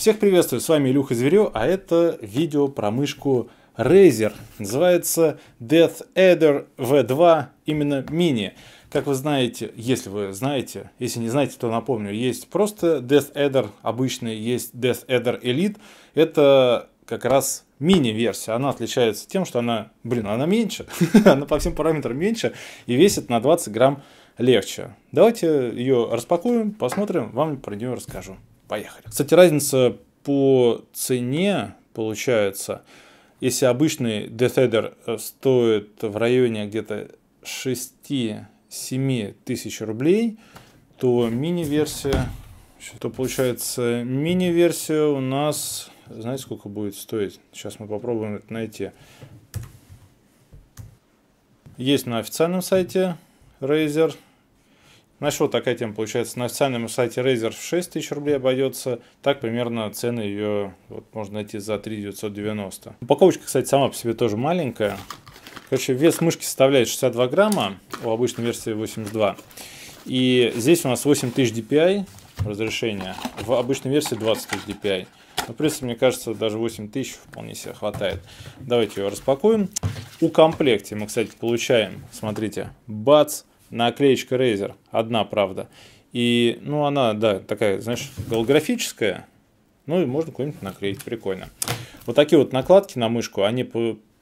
Всех приветствую, с вами Илюха Зверю, а это видео про мышку Razer. Называется Death Adder V2, именно мини. Как вы знаете, если вы знаете, если не знаете, то напомню, есть просто Death Adder обычный, есть Death Adder Elite. Это как раз мини-версия. Она отличается тем, что она, блин, она меньше, она по всем параметрам меньше и весит на 20 грамм легче. Давайте ее распакуем, посмотрим, вам про нее расскажу. Поехали. Кстати, разница по цене получается, если обычный Deathadder э, стоит в районе где-то 6-7 тысяч рублей, то мини-версия, то получается мини-версия у нас, знаете, сколько будет стоить? Сейчас мы попробуем это найти. Есть на официальном сайте Razer на что такая тема получается? На официальном сайте Razer в 6 тысяч рублей обойдется. Так примерно цены ее вот, можно найти за 3 990. Упаковочка, кстати, сама по себе тоже маленькая. Короче, вес мышки составляет 62 грамма, у обычной версии 82. И здесь у нас 8000 DPI разрешение, в обычной версии 20000 DPI. Но при этом, мне кажется, даже 8000 вполне себе хватает. Давайте ее распакуем. У комплекте мы, кстати, получаем, смотрите, бац, наклеечка Razer, одна, правда. И, ну, она, да, такая, знаешь, голографическая, ну, и можно куда-нибудь наклеить, прикольно. Вот такие вот накладки на мышку, они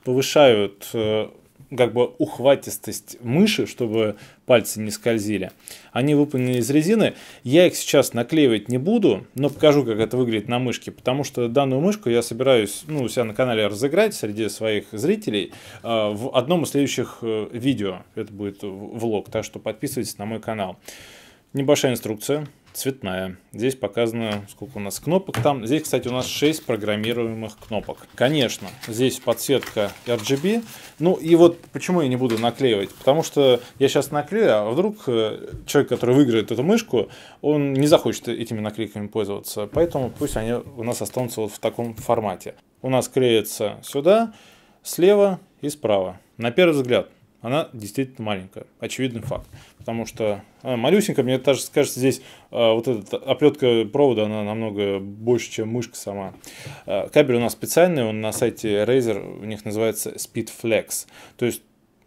повышают э, как бы ухватистость мыши, чтобы пальцы не скользили. Они выполнены из резины. Я их сейчас наклеивать не буду, но покажу, как это выглядит на мышке, потому что данную мышку я собираюсь ну, у себя на канале разыграть среди своих зрителей э, в одном из следующих э, видео. Это будет влог, так что подписывайтесь на мой канал. Небольшая инструкция цветная. Здесь показано, сколько у нас кнопок там. Здесь, кстати, у нас 6 программируемых кнопок. Конечно, здесь подсветка RGB. Ну и вот почему я не буду наклеивать? Потому что я сейчас наклею, а вдруг э, человек, который выиграет эту мышку, он не захочет этими наклейками пользоваться. Поэтому пусть они у нас останутся вот в таком формате. У нас клеится сюда, слева и справа. На первый взгляд она действительно маленькая. Очевидный факт. Потому что она э, малюсенькая, мне даже кажется, здесь э, вот эта оплетка провода, она намного больше, чем мышка сама. Э, кабель у нас специальный, он на сайте Razer, у них называется Speed Flex. То есть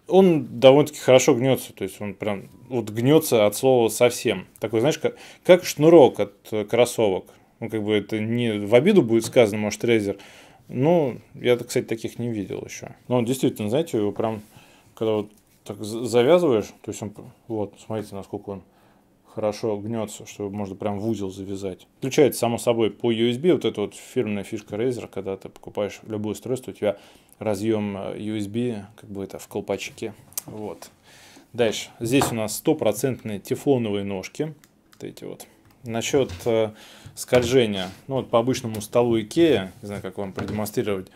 он довольно-таки хорошо гнется, то есть он прям вот гнется от слова совсем. Такой, знаешь, как, как шнурок от кроссовок. Ну, как бы это не в обиду будет сказано, может, Razer, ну, я, кстати, таких не видел еще. Но он действительно, знаете, его прям когда вот так завязываешь, то есть он, вот, смотрите, насколько он хорошо гнется, что можно прям в узел завязать. Включается, само собой, по USB, вот эта вот фирменная фишка Razer, когда ты покупаешь любое устройство, у тебя разъем USB э, как бы это в колпачке, вот. Дальше, здесь у нас стопроцентные тефлоновые ножки, вот эти вот. Насчет э, скольжения, ну вот по обычному столу Ikea, не знаю, как вам продемонстрировать,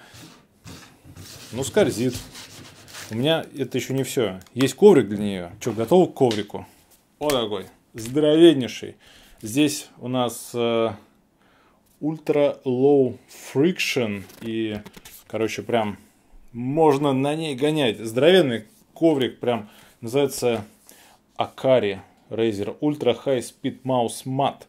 ну скользит, у меня это еще не все. Есть коврик для нее. Че, готов к коврику? О, такой. Здоровеннейший. Здесь у нас э, Ultra Low Friction. И, короче, прям можно на ней гонять. Здоровенный коврик. Прям называется Акари Razer Ultra High Speed Mouse Matte.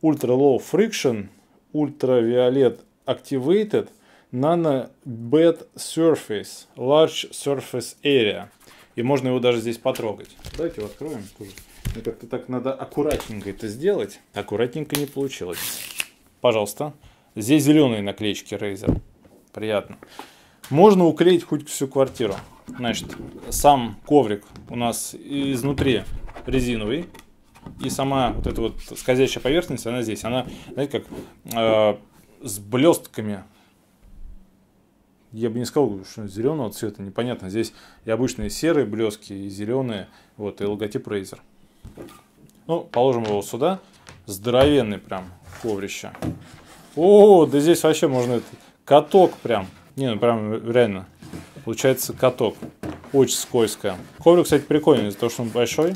Ultra Low Friction. Ультравиолет Activated – Nano Bed Surface, Large Surface Area. И можно его даже здесь потрогать. Давайте его откроем ну, как-то так надо аккуратненько это сделать. Аккуратненько не получилось. Пожалуйста. Здесь зеленые наклеечки Razer. Приятно. Можно уклеить хоть всю квартиру. Значит, сам коврик у нас изнутри резиновый. И сама вот эта вот скользящая поверхность, она здесь. Она, знаете, как э, с блестками я бы не сказал, что зеленого цвета, непонятно. Здесь и обычные серые блески, и зеленые, вот, и логотип Razer. Ну, положим его сюда, здоровенный прям коврище. О, да здесь вообще можно это, каток прям. Не, ну прям реально, получается каток. Очень скользко. Коврик, кстати, прикольный, из-за того, что он большой.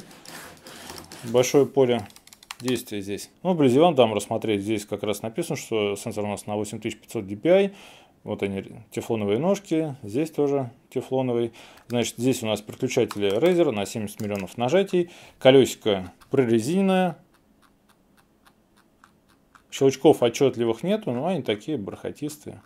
Большое поле действия здесь. Ну, вблизи вам дам рассмотреть. Здесь как раз написано, что сенсор у нас на 8500 DPI. Вот они, тефлоновые ножки, здесь тоже тефлоновый. Значит, здесь у нас переключатели Razer на 70 миллионов нажатий. Колесико прорезиненное. Щелчков отчетливых нету, но они такие бархатистые.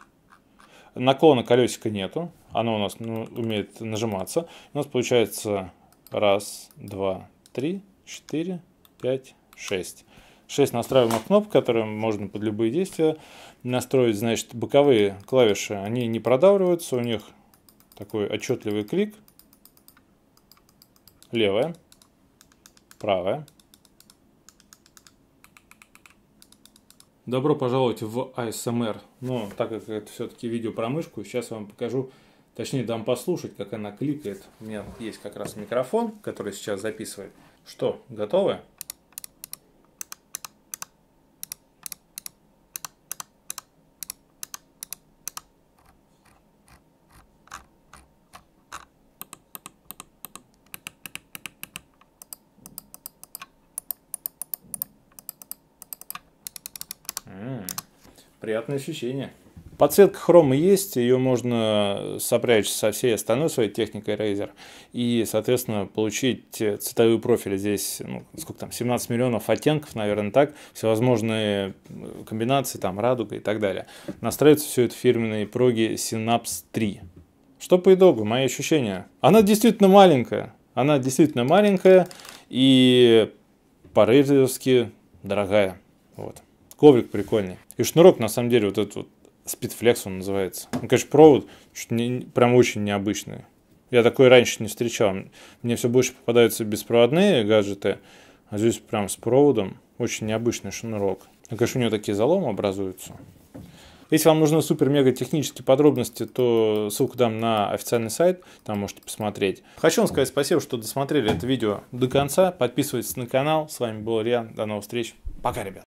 Наклона колесика нету, оно у нас ну, умеет нажиматься. У нас получается раз, два, три, четыре, пять, шесть. 6 настраиваемых кнопок, которые можно под любые действия настроить. Значит, боковые клавиши, они не продавливаются, у них такой отчетливый клик. Левая, правая. Добро пожаловать в ASMR. Но ну, так как это все-таки видео про мышку, сейчас я вам покажу, точнее дам послушать, как она кликает. У меня есть как раз микрофон, который сейчас записывает. Что, готовы? приятное ощущение. Подсветка хрома есть, ее можно сопрячь со всей остальной своей техникой Razer и, соответственно, получить э, цветовые профили. Здесь, ну, сколько там, 17 миллионов оттенков, наверное, так, всевозможные комбинации, там, радуга и так далее. Настраивается все это фирменные проги Synapse 3. Что по итогу, мои ощущения? Она действительно маленькая, она действительно маленькая и по-рейзерски дорогая. Вот. Коврик прикольный. И шнурок, на самом деле, вот этот вот спидфлекс он называется. Ну, конечно, провод чуть не, прям очень необычный. Я такой раньше не встречал. Мне все больше попадаются беспроводные гаджеты, а здесь прям с проводом. Очень необычный шнурок. Ну, конечно, у него такие заломы образуются. Если вам нужны супер-мега технические подробности, то ссылку дам на официальный сайт, там можете посмотреть. Хочу вам сказать спасибо, что досмотрели это видео до конца. Подписывайтесь на канал. С вами был Илья. До новых встреч. Пока, ребят.